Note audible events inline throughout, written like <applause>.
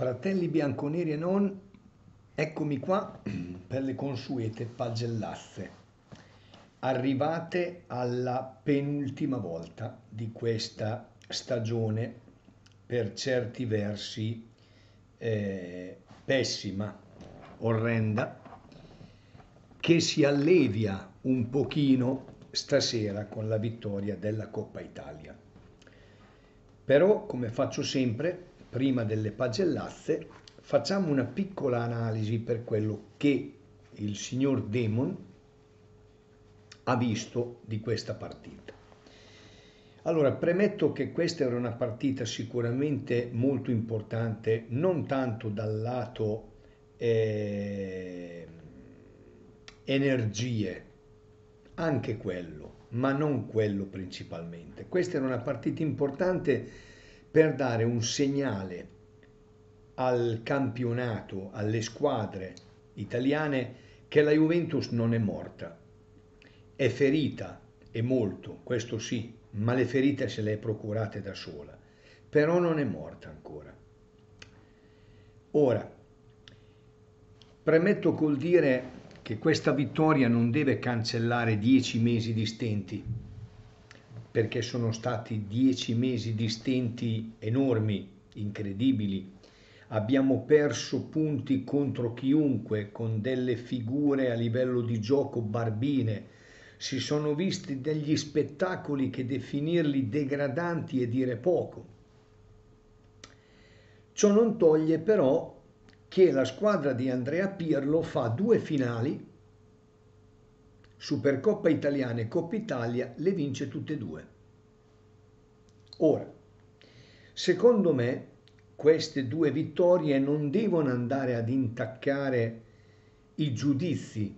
Fratelli bianconeri e non, eccomi qua per le consuete pagellazze. Arrivate alla penultima volta di questa stagione, per certi versi eh, pessima, orrenda, che si allevia un pochino stasera con la vittoria della Coppa Italia. Però, come faccio sempre, prima delle pagellazze, facciamo una piccola analisi per quello che il signor Demon ha visto di questa partita. Allora, premetto che questa era una partita sicuramente molto importante, non tanto dal lato eh, energie, anche quello, ma non quello principalmente. Questa era una partita importante per dare un segnale al campionato, alle squadre italiane che la Juventus non è morta. È ferita, e molto, questo sì, ma le ferite se le è procurate da sola. Però non è morta ancora. Ora, premetto col dire che questa vittoria non deve cancellare dieci mesi di stenti perché sono stati dieci mesi di stenti enormi, incredibili. Abbiamo perso punti contro chiunque con delle figure a livello di gioco barbine. Si sono visti degli spettacoli che definirli degradanti è dire poco. Ciò non toglie però che la squadra di Andrea Pirlo fa due finali Supercoppa Italiana e Coppa Italia le vince tutte e due. Ora, secondo me queste due vittorie non devono andare ad intaccare i giudizi,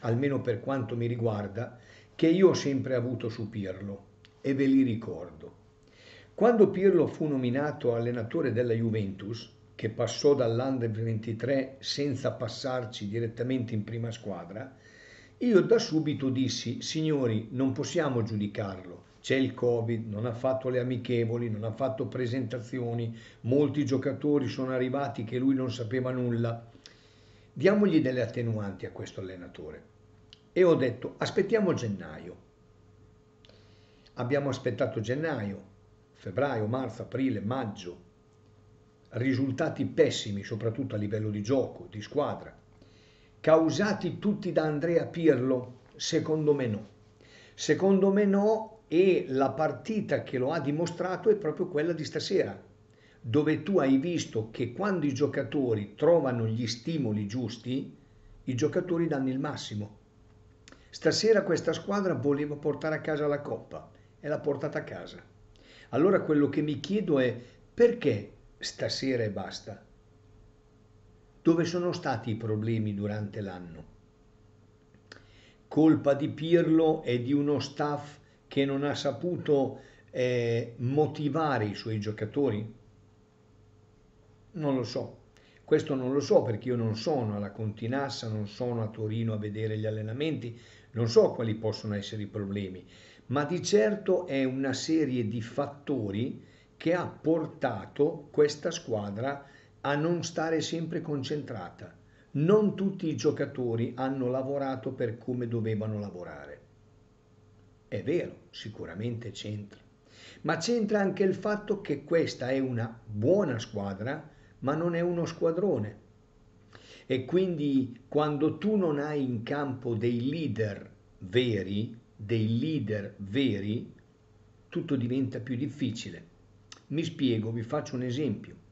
almeno per quanto mi riguarda, che io ho sempre avuto su Pirlo e ve li ricordo. Quando Pirlo fu nominato allenatore della Juventus, che passò dall'Under 23 senza passarci direttamente in prima squadra, io da subito dissi, signori, non possiamo giudicarlo. C'è il Covid, non ha fatto le amichevoli, non ha fatto presentazioni, molti giocatori sono arrivati che lui non sapeva nulla. Diamogli delle attenuanti a questo allenatore. E ho detto, aspettiamo gennaio. Abbiamo aspettato gennaio, febbraio, marzo, aprile, maggio. Risultati pessimi, soprattutto a livello di gioco, di squadra causati tutti da Andrea Pirlo? Secondo me no. Secondo me no e la partita che lo ha dimostrato è proprio quella di stasera, dove tu hai visto che quando i giocatori trovano gli stimoli giusti, i giocatori danno il massimo. Stasera questa squadra voleva portare a casa la coppa e l'ha portata a casa. Allora quello che mi chiedo è perché stasera e basta? dove sono stati i problemi durante l'anno. Colpa di Pirlo e di uno staff che non ha saputo eh, motivare i suoi giocatori? Non lo so. Questo non lo so perché io non sono alla Continassa, non sono a Torino a vedere gli allenamenti, non so quali possono essere i problemi, ma di certo è una serie di fattori che ha portato questa squadra a a non stare sempre concentrata. Non tutti i giocatori hanno lavorato per come dovevano lavorare. È vero, sicuramente c'entra. Ma c'entra anche il fatto che questa è una buona squadra, ma non è uno squadrone. E quindi quando tu non hai in campo dei leader veri, dei leader veri, tutto diventa più difficile. Mi spiego, vi faccio un esempio.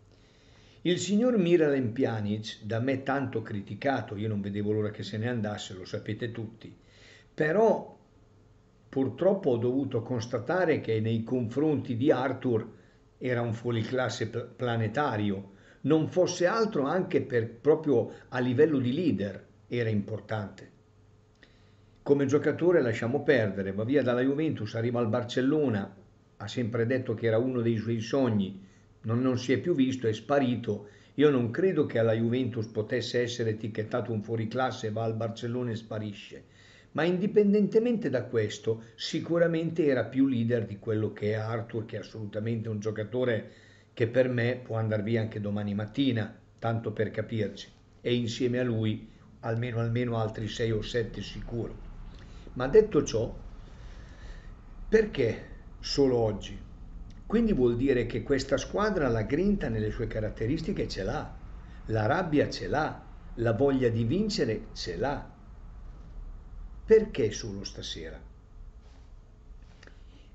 Il signor Miralem Pjanic, da me tanto criticato, io non vedevo l'ora che se ne andasse, lo sapete tutti, però purtroppo ho dovuto constatare che nei confronti di Arthur era un fuoriclasse planetario, non fosse altro anche per, proprio a livello di leader era importante. Come giocatore lasciamo perdere, va via dalla Juventus, arriva al Barcellona, ha sempre detto che era uno dei suoi sogni, non, non si è più visto, è sparito. Io non credo che alla Juventus potesse essere etichettato un fuoriclasse, va al Barcellona e sparisce. Ma indipendentemente da questo, sicuramente era più leader di quello che è Arthur, che è assolutamente un giocatore che per me può andare via anche domani mattina, tanto per capirci. E insieme a lui almeno, almeno altri 6 o 7 sicuro. Ma detto ciò, perché solo oggi? Quindi vuol dire che questa squadra la grinta nelle sue caratteristiche ce l'ha, la rabbia ce l'ha, la voglia di vincere ce l'ha. Perché solo stasera?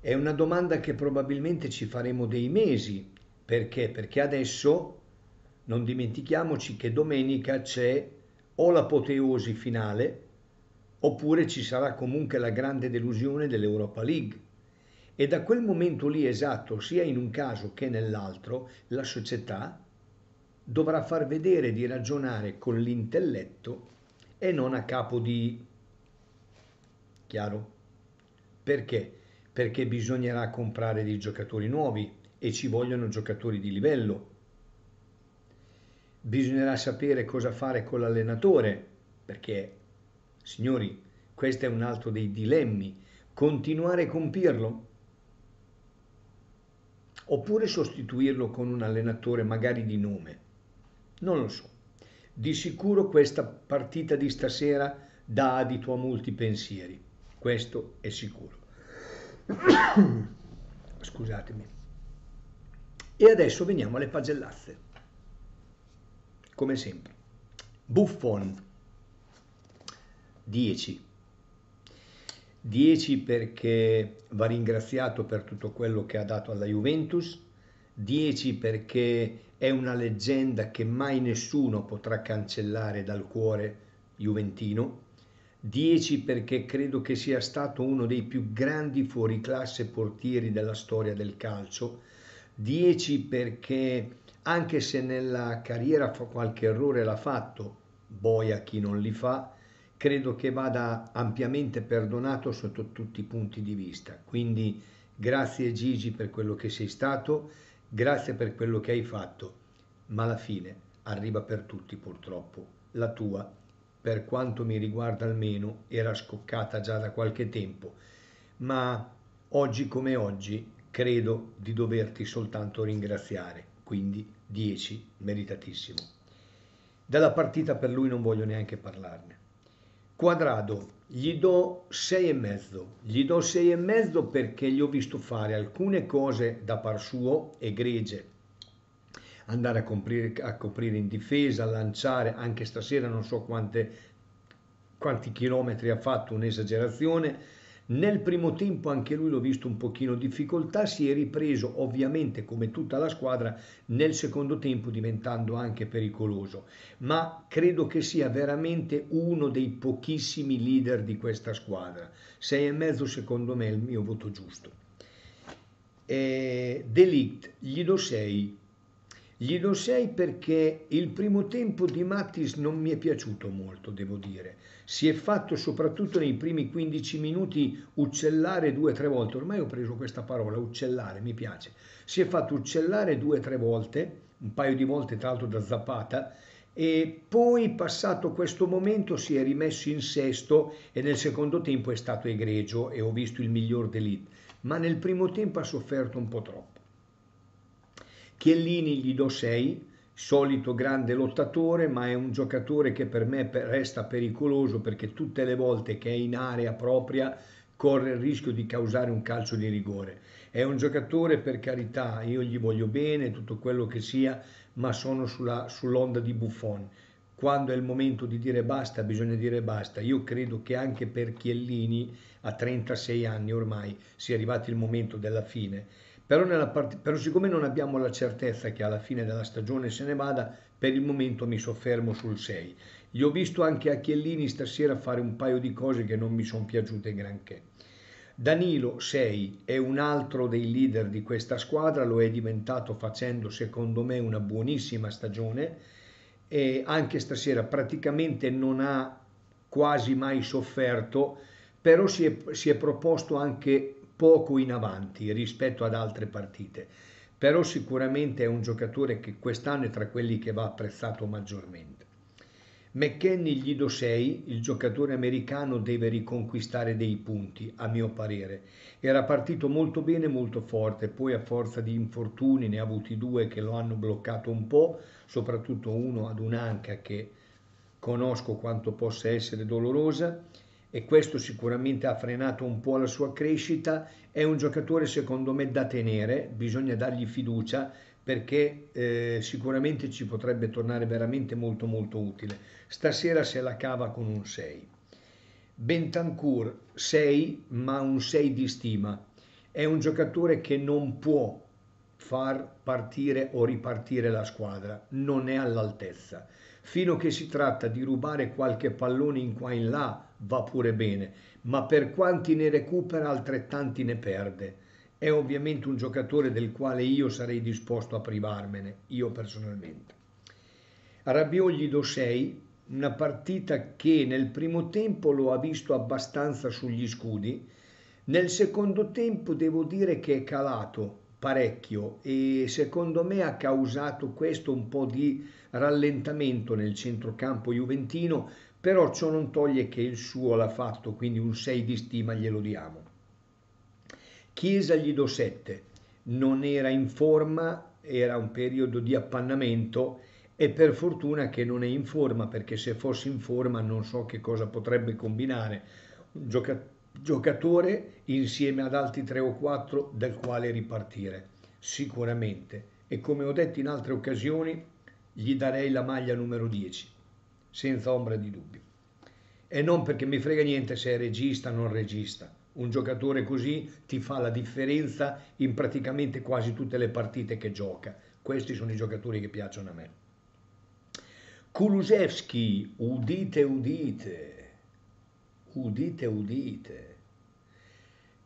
È una domanda che probabilmente ci faremo dei mesi. Perché? Perché adesso non dimentichiamoci che domenica c'è o l'apoteosi finale oppure ci sarà comunque la grande delusione dell'Europa League e da quel momento lì esatto, sia in un caso che nell'altro, la società dovrà far vedere di ragionare con l'intelletto e non a capo di... Chiaro? Perché? Perché bisognerà comprare dei giocatori nuovi e ci vogliono giocatori di livello. Bisognerà sapere cosa fare con l'allenatore, perché, signori, questo è un altro dei dilemmi. Continuare con Pirlo? oppure sostituirlo con un allenatore magari di nome. Non lo so. Di sicuro questa partita di stasera dà adito a molti pensieri, questo è sicuro. <coughs> Scusatemi. E adesso veniamo alle pagellazze. Come sempre. Buffon 10 10 perché va ringraziato per tutto quello che ha dato alla Juventus, 10 perché è una leggenda che mai nessuno potrà cancellare dal cuore juventino, 10 perché credo che sia stato uno dei più grandi fuoriclasse portieri della storia del calcio, 10 perché anche se nella carriera fa qualche errore l'ha fatto, boia chi non li fa, credo che vada ampiamente perdonato sotto tutti i punti di vista. Quindi grazie Gigi per quello che sei stato, grazie per quello che hai fatto, ma alla fine arriva per tutti purtroppo. La tua, per quanto mi riguarda almeno, era scoccata già da qualche tempo, ma oggi come oggi credo di doverti soltanto ringraziare, quindi 10, meritatissimo. Della partita per lui non voglio neanche parlarne. Quadrado, gli do e mezzo. gli do e mezzo perché gli ho visto fare alcune cose da par suo egregie, andare a coprire, a coprire in difesa, lanciare, anche stasera non so quante, quanti chilometri ha fatto, un'esagerazione, nel primo tempo anche lui l'ho visto un pochino in difficoltà, si è ripreso ovviamente come tutta la squadra nel secondo tempo diventando anche pericoloso, ma credo che sia veramente uno dei pochissimi leader di questa squadra. Sei e mezzo secondo me è il mio voto giusto. Eh, Delict, gli do 6 gli do 6 perché il primo tempo di Mattis non mi è piaciuto molto, devo dire. Si è fatto soprattutto nei primi 15 minuti uccellare due o tre volte. Ormai ho preso questa parola, uccellare, mi piace. Si è fatto uccellare due o tre volte, un paio di volte tra l'altro da Zapata, e poi passato questo momento si è rimesso in sesto e nel secondo tempo è stato egregio e ho visto il miglior dell'Elite. Ma nel primo tempo ha sofferto un po' troppo. Chiellini gli do 6, solito grande lottatore, ma è un giocatore che per me resta pericoloso perché tutte le volte che è in area propria corre il rischio di causare un calcio di rigore. È un giocatore per carità, io gli voglio bene, tutto quello che sia, ma sono sulla, sull'onda di Buffon. Quando è il momento di dire basta, bisogna dire basta. Io credo che anche per Chiellini, a 36 anni ormai, sia arrivato il momento della fine però, part- però siccome non abbiamo la certezza che alla fine della stagione se ne vada, per il momento mi soffermo sul 6. Gli ho visto anche a Chiellini stasera fare un paio di cose che non mi sono piaciute granché. Danilo 6 è un altro dei leader di questa squadra, lo è diventato facendo secondo me una buonissima stagione e anche stasera praticamente non ha quasi mai sofferto, però si è, si è proposto anche poco in avanti rispetto ad altre partite, però sicuramente è un giocatore che quest'anno è tra quelli che va apprezzato maggiormente. McKenny gli do 6, il giocatore americano deve riconquistare dei punti, a mio parere. Era partito molto bene, molto forte, poi a forza di infortuni ne ha avuti due che lo hanno bloccato un po', soprattutto uno ad un'anca che conosco quanto possa essere dolorosa e questo sicuramente ha frenato un po' la sua crescita, è un giocatore secondo me da tenere, bisogna dargli fiducia perché eh, sicuramente ci potrebbe tornare veramente molto molto utile. Stasera se la cava con un 6. Bentancur 6, ma un 6 di stima. È un giocatore che non può far partire o ripartire la squadra, non è all'altezza. Fino a che si tratta di rubare qualche pallone in qua e in là, va pure bene, ma per quanti ne recupera altrettanti ne perde. È ovviamente un giocatore del quale io sarei disposto a privarmene, io personalmente. A Rabiot gli do 6, una partita che nel primo tempo lo ha visto abbastanza sugli scudi, nel secondo tempo devo dire che è calato parecchio e secondo me ha causato questo un po' di rallentamento nel centrocampo juventino però ciò non toglie che il suo l'ha fatto, quindi un 6 di stima glielo diamo. Chiesa gli do 7, non era in forma, era un periodo di appannamento e per fortuna che non è in forma, perché se fosse in forma non so che cosa potrebbe combinare un giocatore giocatore insieme ad altri 3 o 4 dal quale ripartire, sicuramente. E come ho detto in altre occasioni, gli darei la maglia numero 10 senza ombra di dubbio. E non perché mi frega niente se è regista o non regista. Un giocatore così ti fa la differenza in praticamente quasi tutte le partite che gioca. Questi sono i giocatori che piacciono a me. Kulusevski, udite, udite, udite, udite,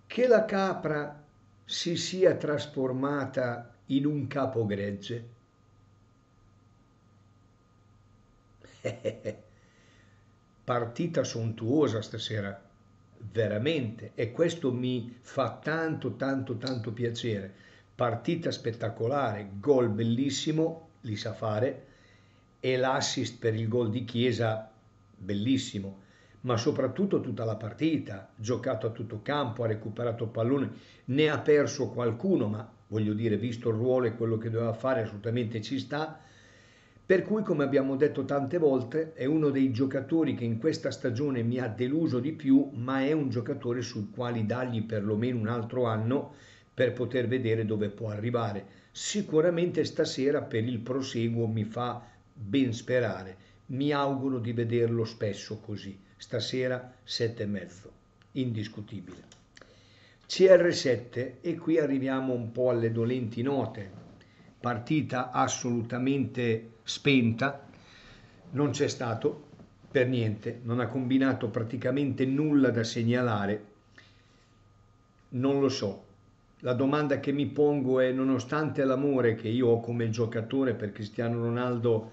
che la capra si sia trasformata in un capogregge <laughs> Partita sontuosa stasera, veramente, e questo mi fa tanto, tanto, tanto piacere. Partita spettacolare, gol bellissimo, li sa fare, e l'assist per il gol di Chiesa, bellissimo ma soprattutto tutta la partita, giocato a tutto campo, ha recuperato pallone, ne ha perso qualcuno, ma voglio dire, visto il ruolo e quello che doveva fare, assolutamente ci sta. Per cui, come abbiamo detto tante volte, è uno dei giocatori che in questa stagione mi ha deluso di più, ma è un giocatore sul quale dargli perlomeno un altro anno per poter vedere dove può arrivare. Sicuramente stasera per il proseguo mi fa ben sperare. Mi auguro di vederlo spesso così. Stasera 7 e mezzo, indiscutibile. CR7 e qui arriviamo un po' alle dolenti note partita assolutamente spenta, non c'è stato per niente, non ha combinato praticamente nulla da segnalare, non lo so. La domanda che mi pongo è, nonostante l'amore che io ho come giocatore per Cristiano Ronaldo,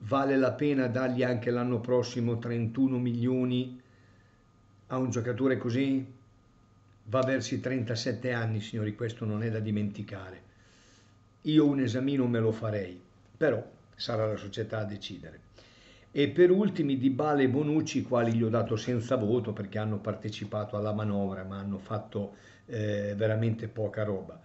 vale la pena dargli anche l'anno prossimo 31 milioni a un giocatore così? Va verso i 37 anni, signori, questo non è da dimenticare. Io un esamino me lo farei, però sarà la società a decidere. E per ultimi Di Bale e Bonucci, quali gli ho dato senza voto perché hanno partecipato alla manovra ma hanno fatto eh, veramente poca roba.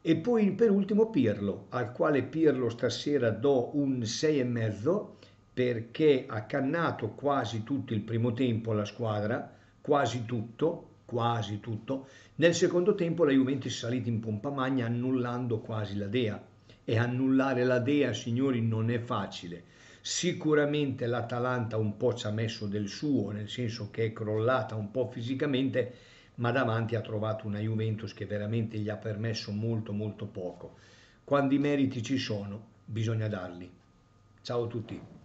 E poi per ultimo Pirlo, al quale Pirlo stasera do un 6,5 perché ha cannato quasi tutto il primo tempo la squadra, quasi tutto, quasi tutto, nel secondo tempo la Juventus è salita in pompa magna annullando quasi la Dea. E annullare la Dea, signori, non è facile. Sicuramente l'Atalanta un po' ci ha messo del suo, nel senso che è crollata un po' fisicamente, ma davanti ha trovato una Juventus che veramente gli ha permesso molto molto poco. Quando i meriti ci sono, bisogna darli. Ciao a tutti.